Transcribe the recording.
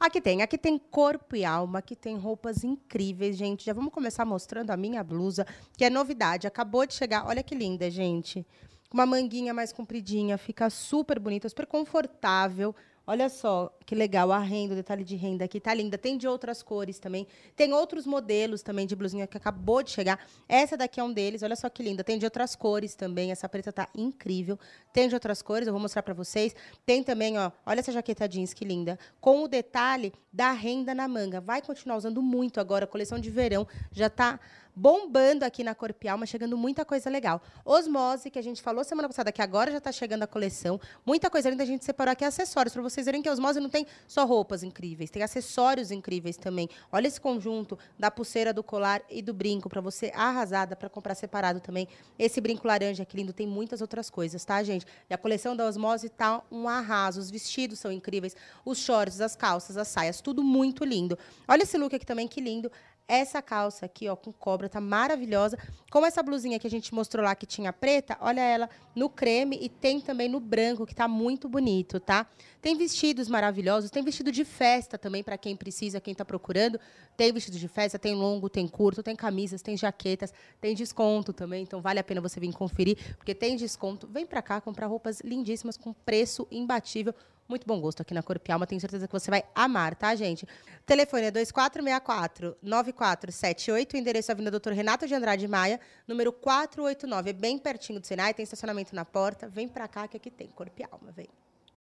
Aqui tem, aqui tem corpo e alma, aqui tem roupas incríveis, gente. Já vamos começar mostrando a minha blusa, que é novidade, acabou de chegar. Olha que linda, gente. Uma manguinha mais compridinha, fica super bonita, super confortável. Olha só que legal a renda, o detalhe de renda aqui tá linda. Tem de outras cores também. Tem outros modelos também de blusinha que acabou de chegar. Essa daqui é um deles. Olha só que linda. Tem de outras cores também. Essa preta tá incrível. Tem de outras cores, eu vou mostrar para vocês. Tem também, ó, olha essa jaqueta jeans que linda, com o detalhe da renda na manga. Vai continuar usando muito agora, a coleção de verão já tá bombando aqui na Corpo e Alma, chegando muita coisa legal. Osmose, que a gente falou semana passada, que agora já está chegando a coleção. Muita coisa linda, a gente separou aqui acessórios, para vocês verem que a Osmose não tem só roupas incríveis, tem acessórios incríveis também. Olha esse conjunto da pulseira, do colar e do brinco, para você arrasada, para comprar separado também. Esse brinco laranja, que lindo, tem muitas outras coisas, tá, gente? E a coleção da Osmose tá um arraso, os vestidos são incríveis, os shorts, as calças, as saias, tudo muito lindo. Olha esse look aqui também, que lindo. Essa calça aqui, ó, com cobra, tá maravilhosa. Como essa blusinha que a gente mostrou lá que tinha preta, olha ela no creme e tem também no branco, que tá muito bonito, tá? Tem vestidos maravilhosos, tem vestido de festa também para quem precisa, quem tá procurando. Tem vestido de festa, tem longo, tem curto, tem camisas, tem jaquetas, tem desconto também, então vale a pena você vir conferir, porque tem desconto. Vem para cá comprar roupas lindíssimas com preço imbatível muito bom gosto aqui na Corpo e Alma. Tenho certeza que você vai amar, tá, gente? O telefone é 2464-9478. O endereço é Avenida Doutor Renato de Andrade Maia, número 489. É bem pertinho do Senai, tem estacionamento na porta. Vem pra cá que aqui tem Corpo e Alma, vem.